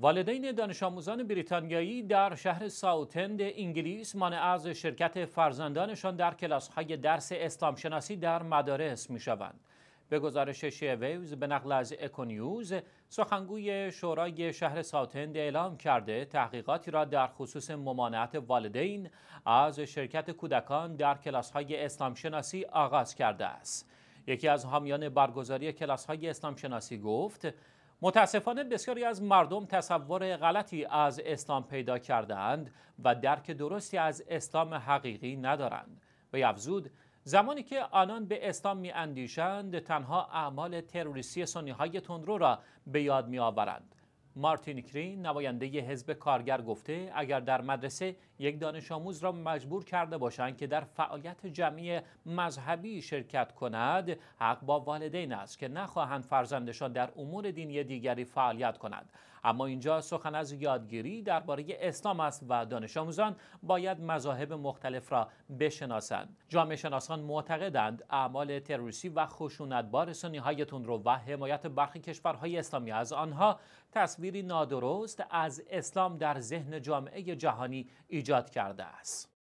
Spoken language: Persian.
والدین دانش آموزان بریتانیایی در شهر ساوتند انگلیس مانع از شرکت فرزندانشان در کلاس های درس شناسی در مدارس می شوند. به گزارش شیویوز به نقل از اکونیوز سخنگوی شورای شهر ساوتند اعلام کرده تحقیقاتی را در خصوص ممانعت والدین از شرکت کودکان در کلاس های شناسی آغاز کرده است. یکی از حامیان برگزاری کلاس های شناسی گفت متاسفانه بسیاری از مردم تصور غلطی از اسلام پیدا کردهاند و درک درستی از اسلام حقیقی ندارند و یفزود زمانی که آنان به اسلام می اندیشند تنها اعمال تروریستی سنی های تندرو را به یاد می آورند مارتین کری نماینده حزب کارگر گفته اگر در مدرسه یک دانش آموز را مجبور کرده باشند که در فعالیت جمعی مذهبی شرکت کند حق با والدین است که نخواهند فرزندشان در امور دینی دیگری فعالیت کنند اما اینجا سخن از یادگیری درباره اسلام است و دانش آموزان باید مذاهب مختلف را بشناسند جامعه شناسان معتقدند اعمال تروریستی و خشونتبار سنی های رو و حمایت برخی کشورهای اسلامی از آنها تصویر تصویری نادرست از اسلام در ذهن جامعه جهانی ایجاد کرده است.